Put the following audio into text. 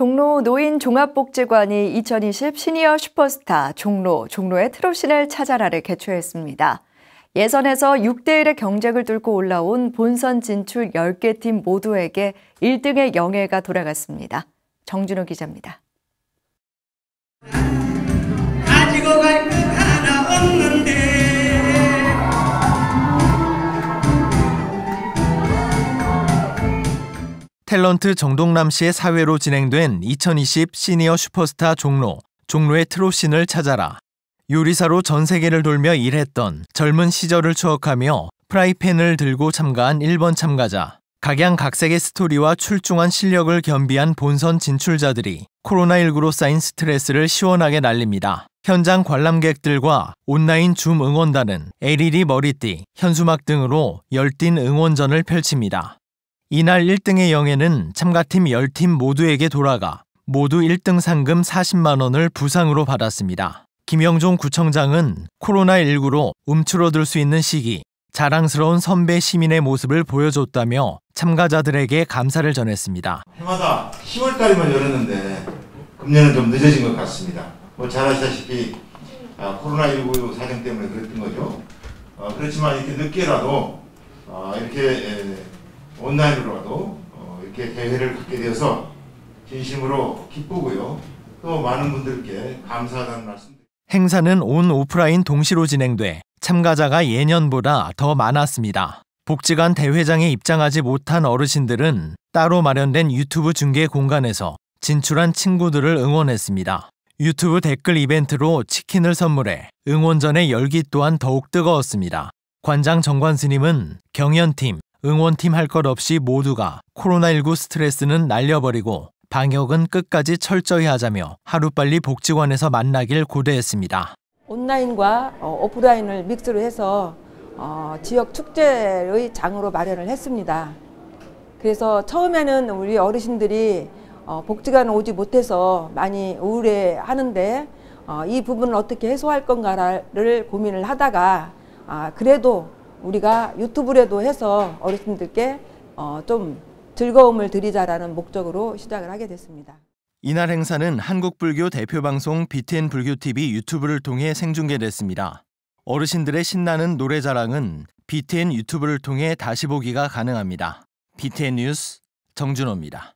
종로 노인 종합복지관이 2020 시니어 슈퍼스타 종로, 종로의 트롯신을 찾아라를 개최했습니다. 예선에서 6대1의 경쟁을 뚫고 올라온 본선 진출 10개 팀 모두에게 1등의 영예가 돌아갔습니다. 정준호 기자입니다. 가지고 갈 탤런트 정동남 씨의 사회로 진행된 2020 시니어 슈퍼스타 종로, 종로의 트롯신을 찾아라. 요리사로 전 세계를 돌며 일했던 젊은 시절을 추억하며 프라이팬을 들고 참가한 1번 참가자. 각양각색의 스토리와 출중한 실력을 겸비한 본선 진출자들이 코로나19로 쌓인 스트레스를 시원하게 날립니다. 현장 관람객들과 온라인 줌 응원단은 LED 머리띠, 현수막 등으로 열띤 응원전을 펼칩니다. 이날 1등의 영예는 참가팀 10팀 모두에게 돌아가 모두 1등 상금 40만 원을 부상으로 받았습니다. 김영종 구청장은 코로나19로 움츠러들 수 있는 시기, 자랑스러운 선배 시민의 모습을 보여줬다며 참가자들에게 감사를 전했습니다. 해마다 10월달이면 열었는데 금년은 좀 늦어진 것 같습니다. 뭐 잘 아시다시피 아, 코로나19 사정 때문에 그랬던 거죠. 어, 그렇지만 이렇게 늦게라도 어, 이렇게 온라인으로라도 어, 이렇게 대회를 갖게 되어서 진심으로 기쁘고요. 또 많은 분들께 감사하다는 말씀. 행사는 온 오프라인 동시로 진행돼 참가자가 예년보다 더 많았습니다. 복지관 대회장에 입장하지 못한 어르신들은 따로 마련된 유튜브 중계 공간에서 진출한 친구들을 응원했습니다. 유튜브 댓글 이벤트로 치킨을 선물해 응원전의 열기 또한 더욱 뜨거웠습니다. 관장 정관 스님은 경연팀, 응원팀 할 것 없이 모두가 코로나19 스트레스는 날려버리고 방역은 끝까지 철저히 하자며 하루빨리 복지관에서 만나길 고대했습니다. 온라인과 어, 오프라인을 믹스로 해서 어, 지역 축제의 장으로 마련을 했습니다. 그래서 처음에는 우리 어르신들이 어, 복지관 오지 못해서 많이 우울해 하는데 이 부분을 어떻게 해소할 건가를 고민을 하다가 아, 그래도 우리가 유튜브라도 해서 어르신들께 어, 좀 즐거움을 드리자라는 목적으로 시작을 하게 됐습니다. 이날 행사는 한국불교 대표 방송 BTN 불교 TV 유튜브를 통해 생중계됐습니다. 어르신들의 신나는 노래 자랑은 BTN 유튜브를 통해 다시 보기가 가능합니다. BTN 뉴스 정준호입니다.